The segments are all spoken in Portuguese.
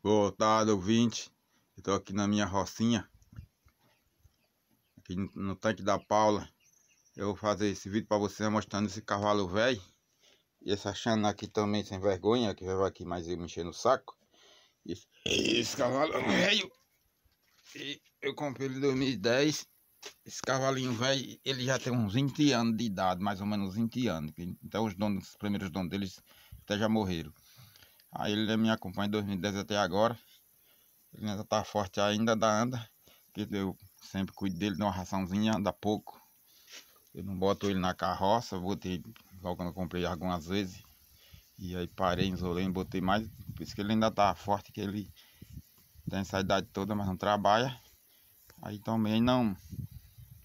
Boa tarde, ouvinte. Estou aqui na minha rocinha, aqui no tanque da Paula. Eu vou fazer esse vídeo para vocês mostrando esse cavalo velho. E essa chana aqui também sem vergonha, que vai aqui mais eu me no saco. Esse, esse cavalo é velho, eu comprei ele em 2010. Esse cavalinho velho, ele já tem uns 20 anos de idade, mais ou menos 20 anos. Então os donos, os primeiros donos deles até já morreram. Aí ele me acompanha em 2010 até agora. Ele ainda tá forte ainda, da anda. Que eu sempre cuido dele, dou uma raçãozinha, anda pouco. Eu não boto ele na carroça, botei logo quando eu comprei algumas vezes. E aí parei, isolei, botei mais. Por isso que ele ainda tá forte, que ele tem essa idade toda, mas não trabalha. Aí também não,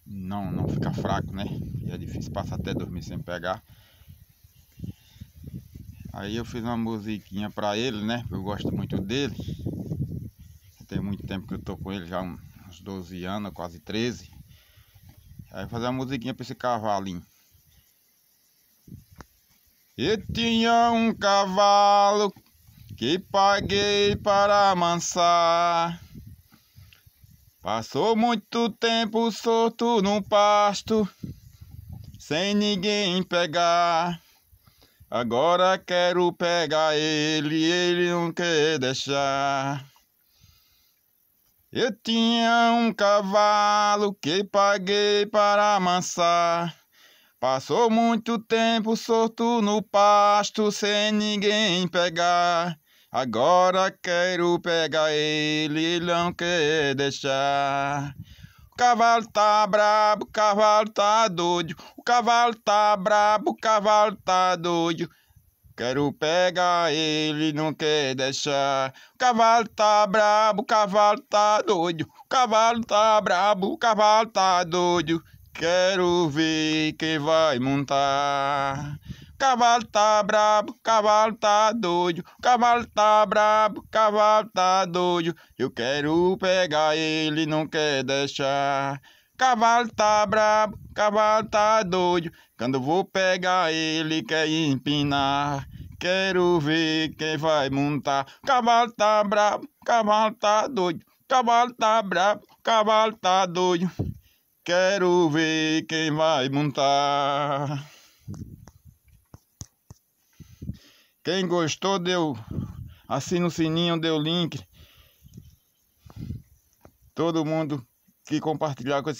não, não fica fraco, né? E é difícil, passa até dormir sem pegar. Aí eu fiz uma musiquinha pra ele, né? Eu gosto muito dele. Tem muito tempo que eu tô com ele, já uns 12 anos, quase 13. Aí fazer uma musiquinha pra esse cavalinho. E tinha um cavalo que paguei para amansar. Passou muito tempo solto no pasto, sem ninguém pegar. Agora quero pegar ele, ele não quer deixar. Eu tinha um cavalo que paguei para amansar. Passou muito tempo solto no pasto sem ninguém pegar. Agora quero pegar ele, ele não quer deixar. O cavalo tá brabo, o cavalo tá doido. O cavalo tá brabo, o cavalo tá doido. Quero pegar ele, não quer deixar. O cavalo tá brabo, o cavalo tá doido. O cavalo tá brabo, o cavalo tá doido. Quero ver quem vai montar cavalo tá brabo, cavalo tá doido, cavalo tá brabo, cavalo tá doido. Eu quero pegar ele, não quer deixar. Cavalo tá brabo, cavalo tá doido, quando vou pegar ele quer empinar. Quero ver quem vai montar. Cavalo tá brabo, cavalo tá doido, cavalo tá brabo, cavalo tá doido. Quero ver quem vai montar. Quem gostou, deu. Assina o sininho, deu link. Todo mundo que compartilhar com esse